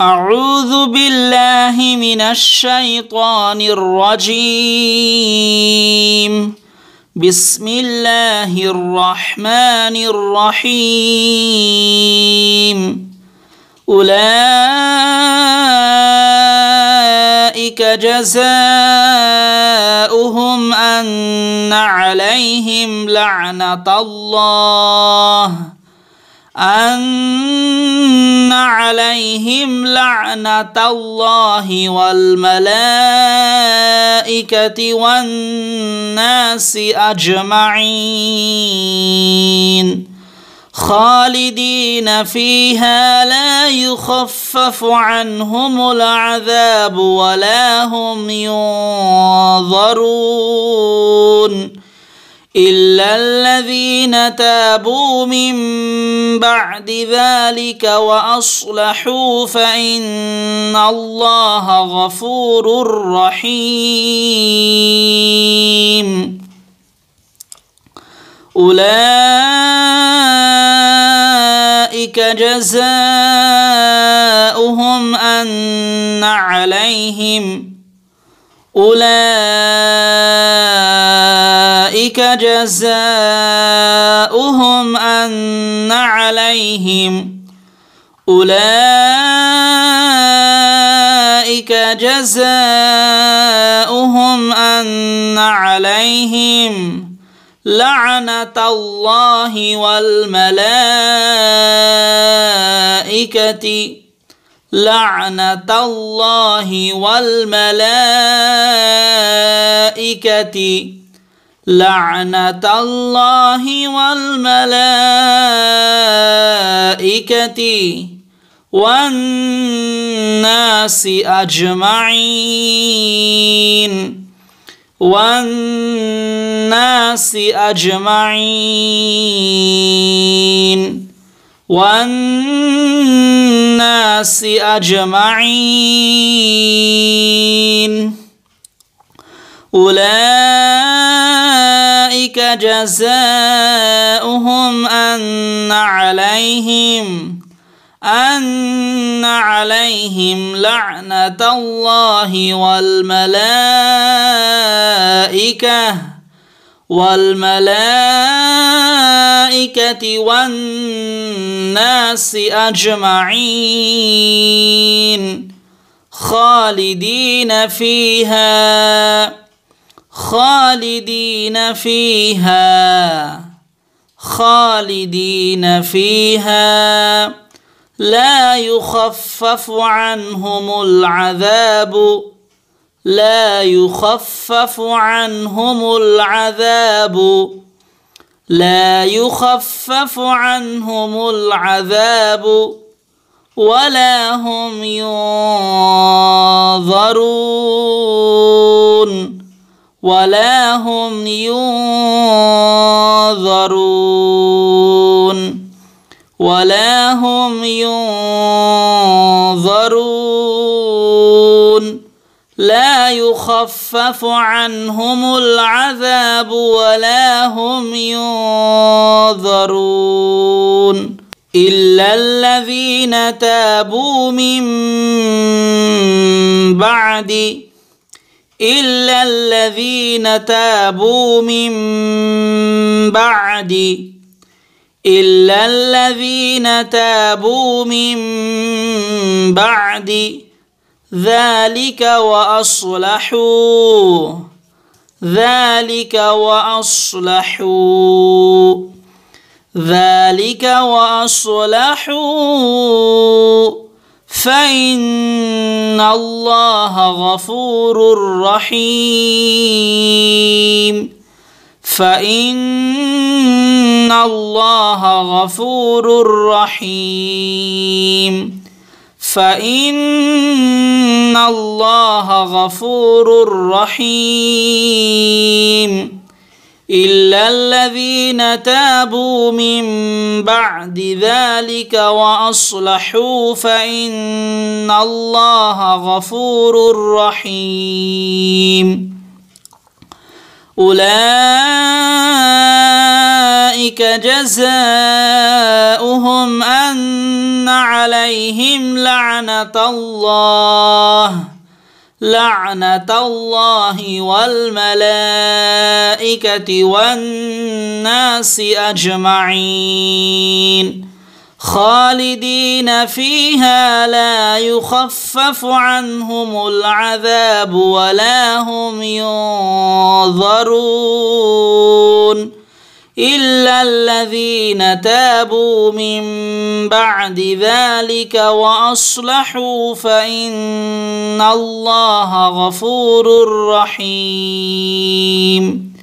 أعوذ بالله من الشيطان الرجيم بسم الله الرحمن الرحيم أولئك جزاؤهم أن عليهم لعنة الله أن عليهم لعنة الله والملائكة والناس أجمعين خالدين فيها لا يخفف عنهم العذاب ولا هم ينظرون إلا الذين تابوا من بعد ذلك وأصلحوا فإن الله غفور رحيم أولئك جزاؤهم أن عليهم أولئك ذلك جزاؤهم أن عليهم أولئك جزاؤهم أن عليهم لعنة الله والملائكة لعنة الله والملائكة لعنه الله والملائكه والناس اجمعين والناس اجمعين والناس اجمعين أولئك جزاؤهم أن عليهم أن عليهم لعنة الله والملائكة والملائكة والناس أجمعين خالدين فيها خالدين فيها خالدين فيها لا يخفف عنهم العذاب لا يخفف عنهم العذاب لا يخفف عنهم العذاب ولا هم ينظرون ولا هم ينظرون ولا هم ينظرون لا يخفف عنهم العذاب ولا هم ينظرون إلا الذين تابوا من بعد إلا الذين تابوا من بعد إلا الذين تابوا من بعد ذلك وأصلحوا ذلك وأصلحوا ذلك وأصلحوا فان الله غفور رحيم فان الله غفور رحيم فان الله غفور رحيم إلا الذين تابوا من بعد ذلك وأصلحوا فإن الله غفور رحيم أولئك جزاؤهم أن عليهم لعنة الله ۖ لعنه الله والملائكه والناس اجمعين خالدين فيها لا يخفف عنهم العذاب ولا هم ينظرون إلا الذين تابوا من بعد ذلك وأصلحوا فإن الله غفور رحيم